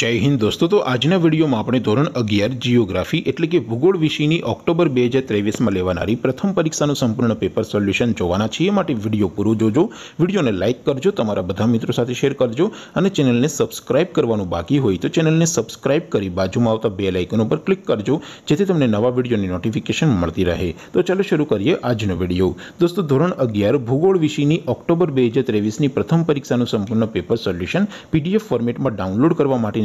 जय हिंद दोस्तों तो आज ने वीडियो में अपने ધોરણ 11 जियोग्राफी એટલે કે ભૂગોળ વિષયની ઓક્ટોબર 2023 માં લેવાનારી પ્રથમ પરીક્ષાનું સંપૂર્ણ પેપર સોલ્યુશન જોવાના છીએ માટે વિડિયો પૂરો જોજો વિડિયોને લાઈક કરજો તમારા બધા મિત્રો સાથે શેર કરજો અને ચેનલને સબ્સ્ક્રાઇબ કરવાનું બાકી હોય તો ચેનલને સબ્સ્ક્રાઇબ કરી બાજુમાં આવતા બેલ આઇકન ઉપર ક્લિક કરજો જેથી તમને નવા વિડિયોની નોટિફિકેશન મળતી રહે તો ચાલો શરૂ કરીએ આજનો વિડિયો દોસ્તો ધોરણ 11 ભૂગોળ વિષયની ઓક્ટોબર 2023 ની પ્રથમ પરીક્ષાનું સંપૂર્ણ પેપર સોલ્યુશન પીડીએફ ફોર્મેટમાં ડાઉનલોડ કરવા માટે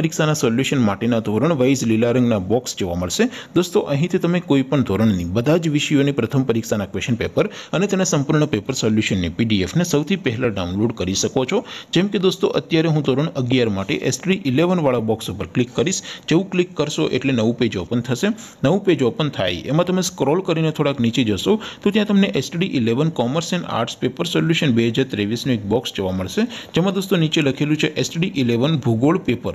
પરીક્ષાના સોલ્યુશન માર્ટીના ધોરણ વાઇસ લીલા રંગના બોક્સ જોવા મળશે દોસ્તો અહીંથી તમે કોઈ પણ ધોરણની બધા જ વિષયોની પ્રથમ પરીક્ષાના ક્વેશ્ચન પેપર અને તેના સંપૂર્ણ પેપર સોલ્યુશન ને પીડીએફ માં સૌથી પહેલા ડાઉનલોડ કરી શકો છો જેમ કે દોસ્તો અત્યારે હું ધોરણ 11 માટે HST 11 વાળો બોક્સ ઉપર ક્લિક કરશો જેવું ક્લિક કરશો એટલે નવું પેજ ઓપન થશે નવું પેજ ઓપન થાય એમાં તમે સ્ક્રોલ કરીને થોડક નીચે જશો તો ત્યાં તમને STD 11 commerce and arts paper solution 2023 નો એક બોક્સ જોવા મળશે જેમાં દોસ્તો નીચે લખેલું છે STD 11 ભૂગોળ પેપર